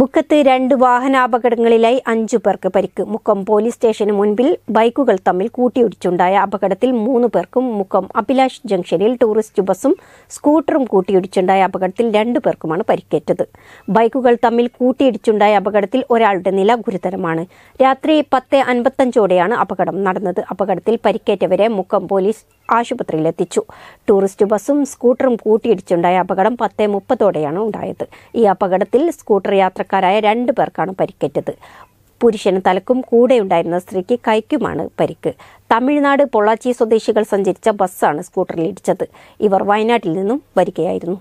മുക്കത്ത് രണ്ട് വാഹനാപകടങ്ങളിലായി അഞ്ചു പേർക്ക് പരിക്ക് മുക്കം പോലീസ് സ്റ്റേഷന് മുൻപിൽ ബൈക്കുകൾ തമ്മിൽ കൂട്ടിയിടിച്ചുണ്ടായ അപകടത്തിൽ മൂന്ന് പേർക്കും മുക്കം അഭിലാഷ് ജംഗ്ഷനിൽ ടൂറിസ്റ്റ് ബസ്സും സ്കൂട്ടറും കൂട്ടിയിടിച്ചുണ്ടായ അപകടത്തിൽ രണ്ടു പേർക്കുമാണ് പരിക്കേറ്റത് ബൈക്കുകൾ തമ്മിൽ കൂട്ടിയിടിച്ചുണ്ടായ അപകടത്തിൽ ഒരാളുടെ നില ഗുരുതരമാണ് രാത്രി പത്ത് അൻപത്തഞ്ചോടെയാണ് അപകടം നടന്നത് അപകടത്തിൽ പരിക്കേറ്റവരെ മുക്കം പോലീസ് എത്തിച്ചു ടൂറിസ്റ്റ് ബസ്സും സ്കൂട്ടറും കൂട്ടിയിടിച്ചുണ്ടായ അപകടം പത്തേ മുപ്പതോടെയാണ് ഉണ്ടായത് ഈ അപകടത്തിൽ സ്കൂട്ടർ യാത്രക്കാരായ രണ്ട് പേർക്കാണ് പരിക്കേറ്റത് പുരുഷന് തലക്കും കൂടെയുണ്ടായിരുന്ന സ്ത്രീക്ക് കൈക്കുമാണ് പരിക്ക് തമിഴ്നാട് പൊള്ളാച്ചി സ്വദേശികൾ സഞ്ചരിച്ച ബസ്സാണ് സ്കൂട്ടറിൽ ഇടിച്ചത് ഇവർ വയനാട്ടിൽ നിന്നും വരികയായിരുന്നു